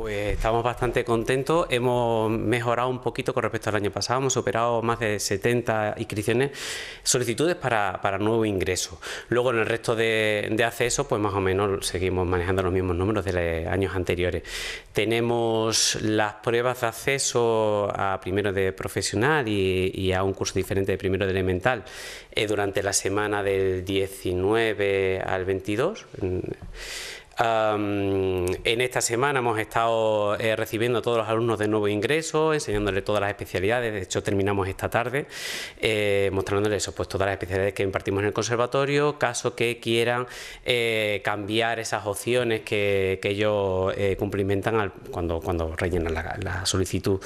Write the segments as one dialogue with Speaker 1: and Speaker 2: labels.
Speaker 1: Pues estamos bastante contentos, hemos mejorado un poquito con respecto al año pasado, hemos superado más de 70 inscripciones, solicitudes para, nuevo ingreso. Luego en el resto de, de pues más o menos seguimos manejando los mismos números de años anteriores. Tenemos las pruebas de acceso a primero de profesional y, a un curso diferente de primero de elemental eh, durante la semana del 19 al 22 en esta semana hemos estado eh, recibiendo a todos los alumnos de nuevo ingreso, enseñándoles todas las especialidades. De hecho, terminamos esta tarde eh, mostrándoles eso, pues, todas las especialidades que impartimos en el conservatorio, caso que quieran eh, cambiar esas opciones que, ellos cumplimentan al, cuando, rellenan la, solicitud.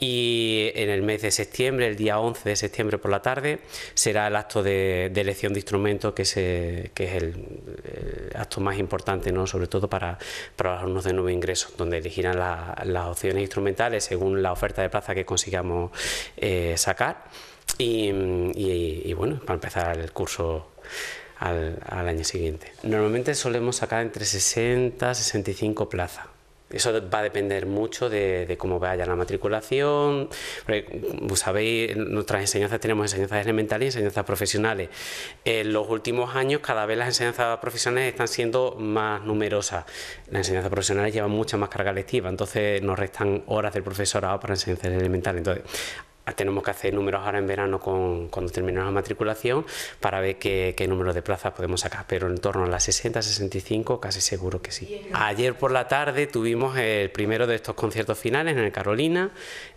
Speaker 1: Y en el mes de septiembre, el día 11 de septiembre por la tarde, será el acto de, elección de instrumentos, que, es el, acto más importante, ¿no? sobre todo para, para los alumnos de nuevo ingreso, donde elegirán las opciones instrumentales según la oferta de plaza que consigamos eh, sacar. Y, bueno, para empezar el curso al, año siguiente. Normalmente solemos sacar entre 60 65 plazas. Eso va a depender mucho de, cómo vaya la matriculación. sabéis, nuestras enseñanzas tenemos enseñanzas elementales y enseñanzas profesionales. En los últimos años cada vez las enseñanzas profesionales están siendo más numerosas. Las enseñanzas profesionales llevan mucha más carga lectiva, entonces nos restan horas del profesorado para enseñanzas elementales. Entonces, Ah, tenemos que hacer números ahora en verano cuando terminemos la matriculación para ver qué, número de plazas podemos sacar, pero en torno a las 60, 65 casi seguro que sí. Ayer por la tarde tuvimos el primero de estos conciertos finales en el Carolina,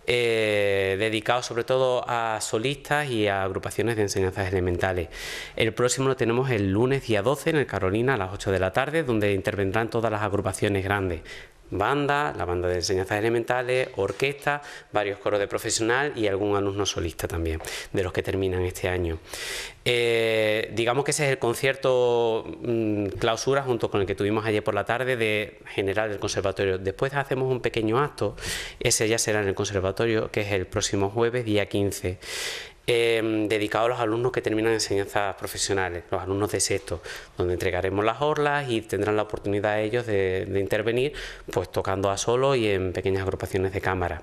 Speaker 1: eh, dedicado sobre todo a solistas y a agrupaciones de enseñanzas elementales. El próximo lo tenemos el lunes día 12 en el Carolina a las 8 de la tarde, donde intervendrán todas las agrupaciones grandes, banda, la banda de enseñanzas elementales, orquesta, varios coros de profesional y algún alumno solista también, de los que terminan este año. Eh, digamos que ese es el concierto mm, clausura junto con el que tuvimos ayer por la tarde de general del conservatorio. Después hacemos un pequeño acto, ese ya será en el conservatorio, que es el próximo jueves, día 15. Em, dedicado a los alumnos que terminan enseñanzas profesionales, los alumnos de sexto, donde entregaremos las orlas y tendrán la oportunidad ellos de, intervenir, pues tocando a solo y en pequeñas agrupaciones de cámara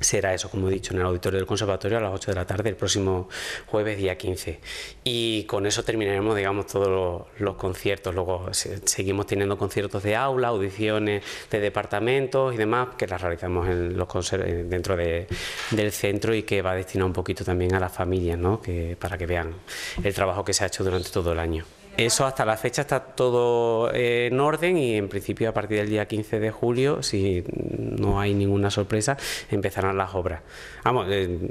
Speaker 1: será eso, como he dicho, en el auditorio del conservatorio a las 8 de la tarde el próximo jueves, día 15. Y con eso terminaremos, digamos, todos los, conciertos. Luego seguimos teniendo conciertos de aula, audiciones de departamentos y demás, que las realizamos en eh, dentro del centro y que va destinado un poquito también a las familias, ¿no? para que vean el trabajo que se ha hecho durante todo el año. Eso hasta la fecha está todo eh, en orden y en principio a partir del día 15 de julio, si no hay ninguna sorpresa, empezarán las obras. Eh,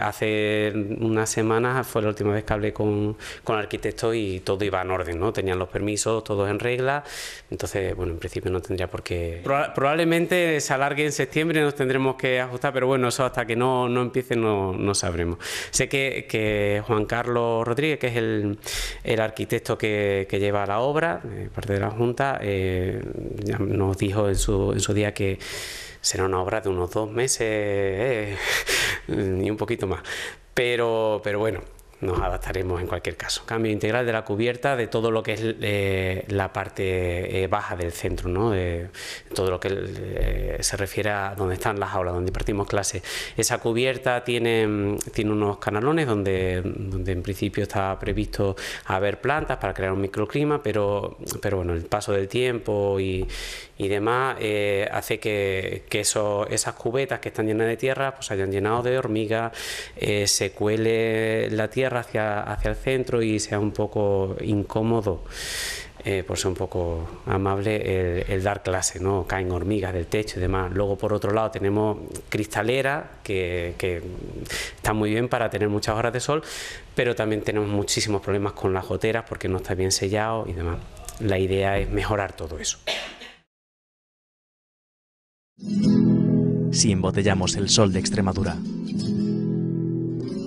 Speaker 1: hace unas semanas fue la última vez que hablé con, el arquitecto y todo iba en orden, ¿no? Tenían los permisos, todo en regla, entonces, bueno, en principio no tendría por qué... probablemente se alargue en septiembre y nos tendremos que ajustar, pero bueno, eso hasta que no, no empiece no, sabremos. Sé que, Juan Carlos Rodríguez, que es el, el arquitecto que, lleva la obra, eh, parte de la Junta, eh, nos dijo en su, en su día que será una obra de unos dos meses y eh, un poquito más. Pero, pero bueno, nos adaptaremos en cualquier caso. Cambio integral de la cubierta de todo lo que es eh, la parte eh, baja del centro, ¿no? todo lo que eh, se refiere a donde están las aulas, donde impartimos clases. Esa cubierta tiene, tiene unos canalones donde, donde en principio está previsto haber plantas para crear un microclima, pero, pero bueno, el paso del tiempo y, y demás hace que, que eso, esas cubetas que están llenas de tierra pues hayan llenado de hormigas, se cuele la tierra hacia, el centro y sea un poco incómodo eh, por pues ser un poco amable, el, dar clase, ¿no? Caen hormigas del techo y demás. Luego, por otro lado, tenemos cristalera, que, que, está muy bien para tener muchas horas de sol, pero también tenemos muchísimos problemas con las goteras porque no está bien sellado y demás. La idea es mejorar todo eso. Si embotellamos el sol de Extremadura